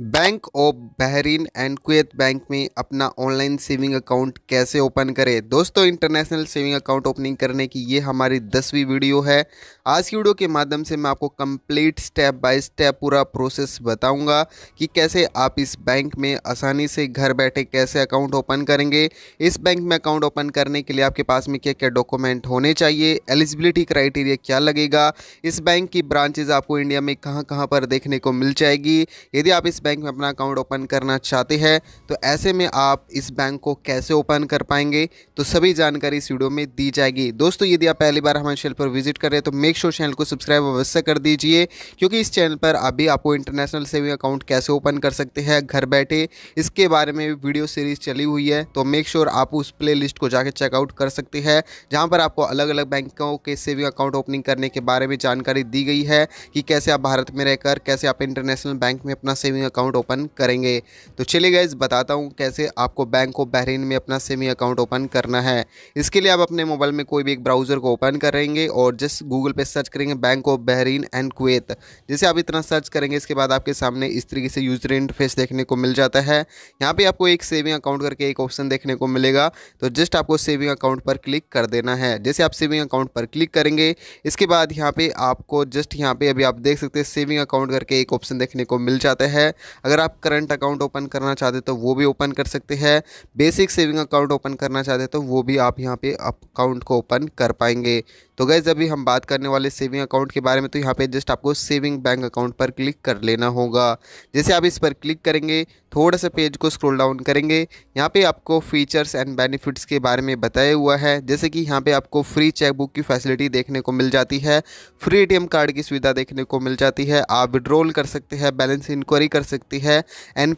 bank of Bahrain and Kuwait bank में अपना online saving account कैसे ओपन करें दोस्तों इंटरनेशनल सेविंग अकाउंट ओपनिंग करने की ये हमारी दसवीं वीडियो है आज की वीडियो के माध्यम से मैं आपको कंप्लीट स्टेप बाय स्टेप पूरा प्रोसेस बताऊंगा कि कैसे आप इस बैंक में आसानी से घर बैठे कैसे अकाउंट ओपन करेंगे इस बैंक में अकाउंट ओपन करने के लिए आपके पास में क्या क्या डॉक्यूमेंट होने चाहिए एलिजिबिलिटी क्राइटेरिया क्या लगेगा इस बैंक की ब्रांचेज आपको इंडिया में कहाँ कहाँ पर देखने को मिल जाएगी यदि आप इस बैंक में अपना अकाउंट ओपन करना चाहते हैं तो ऐसे में आप इस बैंक को कैसे ओपन कर पाएंगे तो सभी जानकारी इस वीडियो में दी जाएगी दोस्तों यदि आप पहली बार हमारे चैनल पर विजिट कर रहे हैं तो मेक श्योर चैनल को सब्सक्राइब अवश्य कर दीजिए क्योंकि इस चैनल पर अभी आपको इंटरनेशनल सेविंग अकाउंट कैसे ओपन कर सकते हैं घर बैठे इसके बारे में वीडियो सीरीज चली हुई है तो मेक श्योर आप उस प्ले लिस्ट को जाकर चेकआउट कर सकते हैं जहाँ पर आपको अलग अलग बैंकों के सेविंग अकाउंट ओपनिंग करने के बारे में जानकारी दी गई है कि कैसे आप भारत में रहकर कैसे आप इंटरनेशनल बैंक में अपना सेविंग अकाउंट ओपन करेंगे तो चलिए गए बताता हूँ कैसे आपको बैंक ऑफ बहरीन में अपना सेमी अकाउंट ओपन करना है इसके लिए आप अपने मोबाइल में कोई भी एक ब्राउज़र को ओपन करेंगे और जस्ट गूगल पर सर्च करेंगे bank of Bahrain and Kuwait जैसे आप इतना सर्च करेंगे इसके बाद आपके सामने इस तरीके से यूज़र इंटरफेस देखने को मिल जाता है यहाँ पर आपको एक सेविंग अकाउंट करके एक ऑप्शन देखने को मिलेगा तो जस्ट आपको सेविंग अकाउंट पर क्लिक कर देना है जैसे आप सेविंग अकाउंट पर क्लिक करेंगे इसके बाद यहाँ पे आपको जस्ट यहाँ पे अभी आप देख सकते हैं सेविंग अकाउंट करके एक ऑप्शन देखने को मिल जाता है अगर आप करंट अकाउंट ओपन करना चाहते तो वो भी ओपन कर सकते हैं बेसिक सेविंग अकाउंट ओपन करना चाहते तो वो भी आप यहाँ पे अकाउंट को ओपन कर पाएंगे तो जब भी हम बात करने वाले सेविंग अकाउंट के बारे में तो यहाँ पे जस्ट आपको सेविंग बैंक अकाउंट पर क्लिक कर लेना होगा जैसे आप इस पर क्लिक करेंगे थोड़ा सा पेज को स्क्रॉल डाउन करेंगे यहाँ पे आपको फीचर्स एंड बेनिफिट्स के बारे में बताया हुआ है जैसे कि यहाँ पे आपको फ्री चेकबुक की फैसिलिटी देखने को मिल जाती है फ्री ए कार्ड की सुविधा देखने को मिल जाती है आप विड्रोल कर सकते हैं बैलेंस इंक्वायरी कर सकती है एन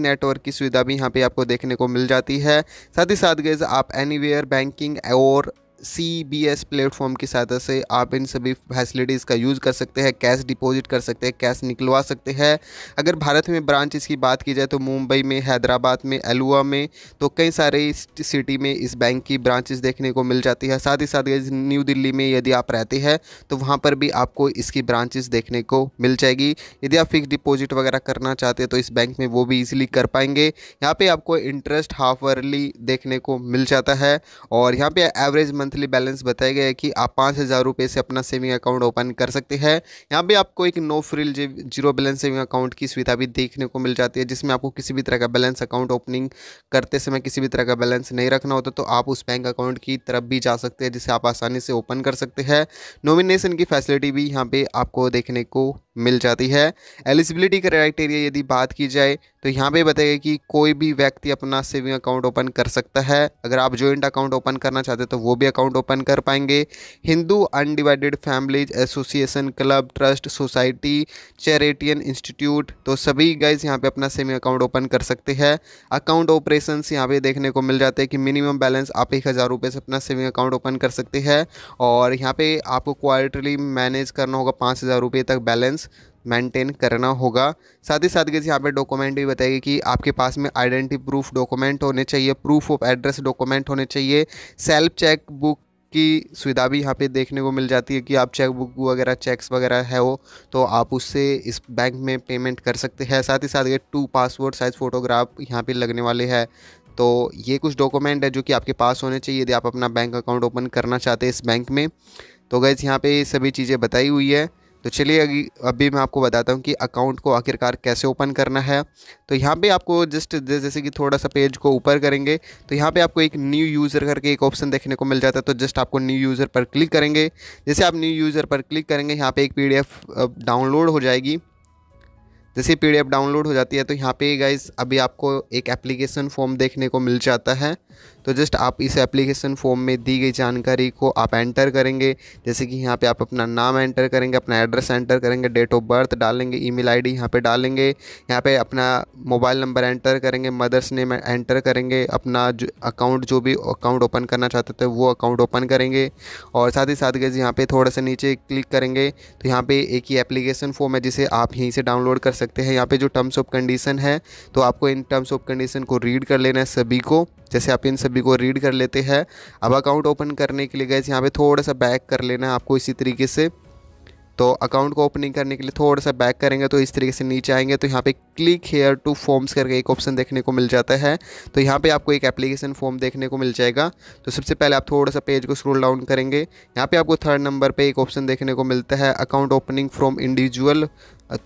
नेटवर्क की सुविधा भी यहाँ पर आपको देखने को मिल जाती है साथ ही साथ गैज आप एनी बैंकिंग और सी बी एस प्लेटफॉर्म की सहायता से आप इन सभी फैसिलिटीज़ का यूज़ कर सकते हैं कैश डिपॉजिट कर सकते हैं कैश निकलवा सकते हैं अगर भारत में ब्रांच इसकी बात की जाए तो मुंबई में हैदराबाद में अलुआ में तो कई सारे सिटी में इस बैंक की ब्रांचेस देखने को मिल जाती है साथ ही साथ न्यू दिल्ली में यदि आप रहते हैं तो वहाँ पर भी आपको इसकी ब्रांचेस देखने को मिल जाएगी यदि आप फिक्स डिपॉजिट वगैरह करना चाहते हैं तो इस बैंक में वो भी ईजिली कर पाएंगे यहाँ पर आपको इंटरेस्ट हाफ आवरली देखने को मिल जाता है और यहाँ पर एवरेज मंथ मंथली बैलेंस बताया गया है कि आप पाँच हज़ार रुपये से अपना सेविंग अकाउंट ओपन कर सकते हैं यहाँ पे आपको एक no frill zero balance saving account की सुविधा भी देखने को मिल जाती है जिसमें आपको किसी भी तरह का बैलेंस अकाउंट ओपनिंग करते समय किसी भी तरह का बैलेंस नहीं रखना होता तो आप उस बैंक अकाउंट की तरफ भी जा सकते हैं जिसे आप आसानी से ओपन कर सकते हैं नोमिनेशन की फैसिलिटी भी यहाँ पर आपको देखने को मिल जाती है एलिजिबिलिटी क्राइटेरिया यदि बात की जाए तो यहाँ पे बताएगा कि कोई भी व्यक्ति अपना सेविंग अकाउंट ओपन कर सकता है अगर आप जॉइंट अकाउंट ओपन करना चाहते हैं तो वो भी अकाउंट ओपन कर पाएंगे Hindu undivided families association club trust society चैरिटियन इंस्टीट्यूट तो सभी गाइज यहाँ पे अपना सेविंग अकाउंट ओपन कर सकते हैं अकाउंट ऑपरेशन यहाँ पे देखने को मिल जाते हैं कि मिनिमम बैलेंस आप एक हज़ार रुपये से अपना सेविंग अकाउंट ओपन कर सकते हैं और यहाँ पर आपको क्वार्टरली मैनेज करना होगा पाँच हज़ार रुपये तक बैलेंस बैलेंस मेंटेन करना होगा साथ ही साथ गैस यहाँ पे डॉक्यूमेंट भी बताएगी कि आपके पास में आइडेंटिटी प्रूफ डॉक्यूमेंट होने चाहिए प्रूफ ऑफ एड्रेस डॉक्यूमेंट होने चाहिए सेल्फ चेक बुक की सुविधा भी यहाँ पे देखने को मिल जाती है कि आप चेक बुक वगैरह चेक्स वगैरह है वो तो आप उससे इस बैंक में पेमेंट कर सकते हैं साथ ही साथ ये टू पासवर्ड साइज़ फ़ोटोग्राफ यहाँ पे लगने वाले हैं तो ये कुछ डॉक्यूमेंट है जो कि आपके पास होने चाहिए यदि आप अपना बैंक अकाउंट ओपन करना चाहते हैं इस बैंक में तो गैस यहाँ पे सभी चीज़ें बताई हुई है तो चलिए अभी अभी मैं आपको बताता हूँ कि अकाउंट को आखिरकार कैसे ओपन करना है तो यहाँ पे आपको जस्ट जैसे कि थोड़ा सा पेज को ऊपर करेंगे तो यहाँ पे आपको एक न्यू यूज़र करके एक ऑप्शन देखने को मिल जाता है तो जस्ट आपको न्यू यूज़र पर क्लिक करेंगे जैसे आप न्यू यूज़र पर क्लिक करेंगे यहाँ पर एक पी डाउनलोड हो जाएगी जैसे पी डाउनलोड हो जाती है तो यहाँ पर गाइज अभी आपको एक एप्लीकेशन फॉर्म देखने को मिल जाता है तो जस्ट आप इस एप्लीकेशन फॉर्म में दी गई जानकारी को आप एंटर करेंगे जैसे कि यहाँ पे आप अपना नाम एंटर करेंगे अपना एड्रेस एंटर करेंगे डेट ऑफ बर्थ डालेंगे ईमेल आईडी यहाँ पे डालेंगे यहाँ पे अपना मोबाइल नंबर एंटर करेंगे मदर्स नेम एंटर करेंगे अपना जो अकाउंट जो भी अकाउंट ओपन करना चाहते थे वो अकाउंट ओपन करेंगे और साथ ही साथ गैस यहाँ पर थोड़ा सा नीचे क्लिक करेंगे तो यहाँ पर एक ही एप्लीकेशन फॉर्म है जिसे आप यहीं से डाउनलोड कर सकते हैं यहाँ पर जो टर्म्स ऑफ कंडीशन है तो आपको इन टर्म्स ऑफ कंडीशन को रीड कर लेना है सभी को जैसे आप आप इन सभी को रीड कर लेते हैं अब अकाउंट ओपन करने के लिए गए यहाँ पे थोड़ा सा बैक कर लेना है आपको इसी तरीके से तो अकाउंट को ओपनिंग करने के लिए थोड़ा सा बैक करेंगे तो इस तरीके से नीचे आएंगे तो यहाँ पे क्लिक हेयर टू फॉर्म्स करके एक ऑप्शन देखने को मिल जाता है तो यहाँ पे आपको एक एप्लीकेशन फॉर्म देखने को मिल जाएगा तो सबसे पहले आप थोड़ा सा पेज को स्क्रोल डाउन करेंगे यहाँ पे आपको थर्ड नंबर पे एक ऑप्शन देखने को मिलता है अकाउंट ओपनिंग फ्रॉम इंडिविजुअल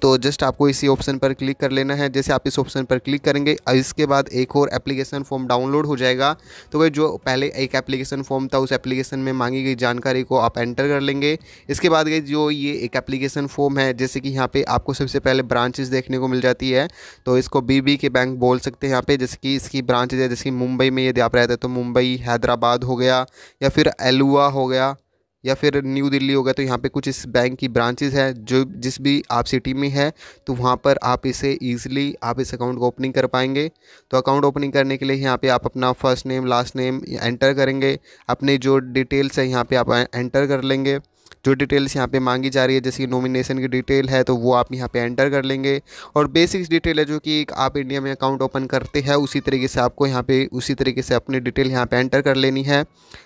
तो जस्ट आपको इसी ऑप्शन पर क्लिक कर लेना है जैसे आप इस ऑप्शन पर क्लिक करेंगे इसके बाद एक और एप्लीकेशन फॉर्म डाउनलोड हो जाएगा तो वह जो पहले एक एप्लीकेशन फॉर्म था उस एप्लीकेशन में मांगी गई जानकारी को आप एंटर कर लेंगे इसके बाद गई जो ये एक एप्लीकेशन फॉर्म है जैसे कि यहाँ पर आपको सबसे पहले ब्रांचेज देखने को मिल जाती है तो इसको बी के बैंक बोल सकते हैं यहाँ पर जैसे कि इसकी ब्रांचेज है जैसे कि मुंबई में यदि आप रहते हैं तो मुंबई हैदराबाद हो गया या फिर एलुआ हो गया या फिर न्यू दिल्ली हो गया तो यहाँ पे कुछ इस बैंक की ब्रांचेज है जो जिस भी आप सिटी में है तो वहाँ पर आप इसे ईजिली आप इस अकाउंट को ओपनिंग कर पाएंगे तो अकाउंट ओपनिंग करने के लिए यहाँ पे आप अपना first name last name enter करेंगे अपने जो डिटेल्स है यहाँ पे आप एंटर कर लेंगे जो डिटेल्स यहाँ पे मांगी जा रही है जैसे कि नॉमिनेशन की डिटेल है तो वो आप यहाँ पे एंटर कर लेंगे और बेसिक्स डिटेल है जो कि आप इंडिया में अकाउंट ओपन करते हैं उसी तरीके से आपको यहाँ पे उसी तरीके से अपनी डिटेल यहाँ पे एंटर कर लेनी है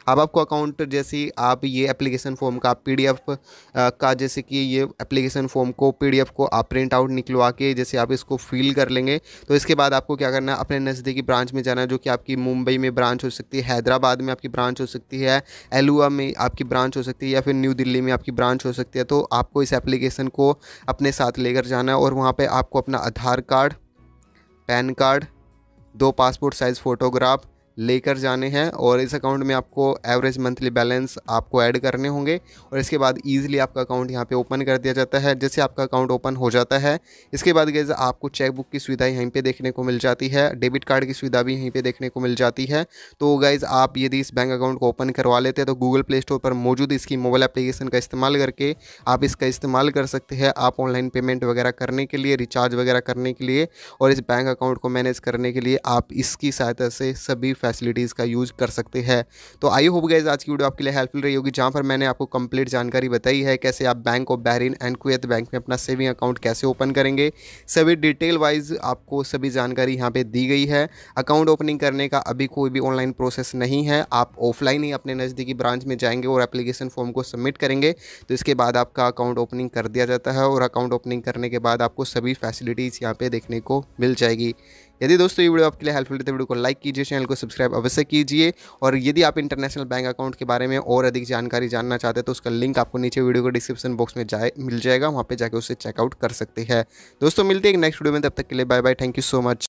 अब आपको अकाउंट जैसे आप ये एप्लीकेशन फॉर्म का पी का जैसे कि ये एप्लीकेशन फॉर्म को पी को आप प्रिंट आउट निकलवा के जैसे आप इसको फिल कर लेंगे तो इसके बाद आपको क्या करना है अपने नज़दीकी ब्रांच में जाना है जो कि आपकी मुंबई में ब्रांच हो सकती है हैदराबाद में आपकी ब्रांच हो सकती है एलुआ में आपकी ब्रांच हो सकती है या फिर न्यू दिल्ली दिल्ली में आपकी ब्रांच हो सकती है तो आपको इस एप्लीकेशन को अपने साथ लेकर जाना है और वहाँ पर आपको अपना आधार कार्ड पैन कार्ड दो पासपोर्ट साइज़ फ़ोटोग्राफ लेकर जाने हैं और इस अकाउंट में आपको एवरेज मंथली बैलेंस आपको ऐड करने होंगे और इसके बाद ईजिली आपका अकाउंट यहाँ पे ओपन कर दिया जाता है जैसे आपका अकाउंट ओपन हो जाता है इसके बाद गैज़ आपको चेकबुक की सुविधा यहीं पर देखने को मिल जाती है डेबिट कार्ड की सुविधा भी यहीं पर देखने को मिल जाती है तो गाइज़ आप यदि इस बैंक अकाउंट को ओपन करवा लेते हैं तो गूगल प्ले स्टोर पर मौजूद इसकी मोबाइल एप्लीकेशन का इस्तेमाल करके आप इसका इस्तेमाल कर सकते हैं आप ऑनलाइन पेमेंट वगैरह करने के लिए रिचार्ज वगैरह करने के लिए और इस बैंक अकाउंट को मैनेज करने के लिए आप इसकी सहायता से सभी फैसिलिटीज़ का यूज़ कर सकते हैं तो आई होप गैज़ आज की वीडियो आपके लिए हेल्पफुल रही होगी जहाँ पर मैंने आपको कंप्लीट जानकारी बताई है कैसे आप bank of Bahrain and Kuwait bank में अपना सेविंग अकाउंट कैसे ओपन करेंगे सभी डिटेल वाइज आपको सभी जानकारी यहाँ पर दी गई है अकाउंट ओपनिंग करने का अभी कोई भी ऑनलाइन प्रोसेस नहीं है आप ऑफलाइन ही अपने नज़दीकी ब्रांच में जाएंगे और एप्लीकेशन फॉर्म को सबमिट करेंगे तो इसके बाद आपका अकाउंट ओपनिंग कर दिया जाता है और अकाउंट ओपनिंग करने के बाद आपको सभी फैसिलिटीज़ यहाँ पे देखने को मिल जाएगी यदि दोस्तों ये वीडियो आपके लिए हेल्पफुल तो वीडियो को लाइक कीजिए चैनल को सब्सक्राइब अवश्य कीजिए और यदि आप इंटरनेशनल बैंक अकाउंट के बारे में और अधिक जानकारी जानना चाहते हैं तो उसका लिंक आपको नीचे वीडियो को डिस्क्रिप्शन बॉक्स में जाए मिल जाएगा वहाँ पर जाकर उसे चेकआउट कर सकते हैं दोस्तों मिलते हैं नेक्स्ट वीडियो में तब तक के लिए bye bye thank you so much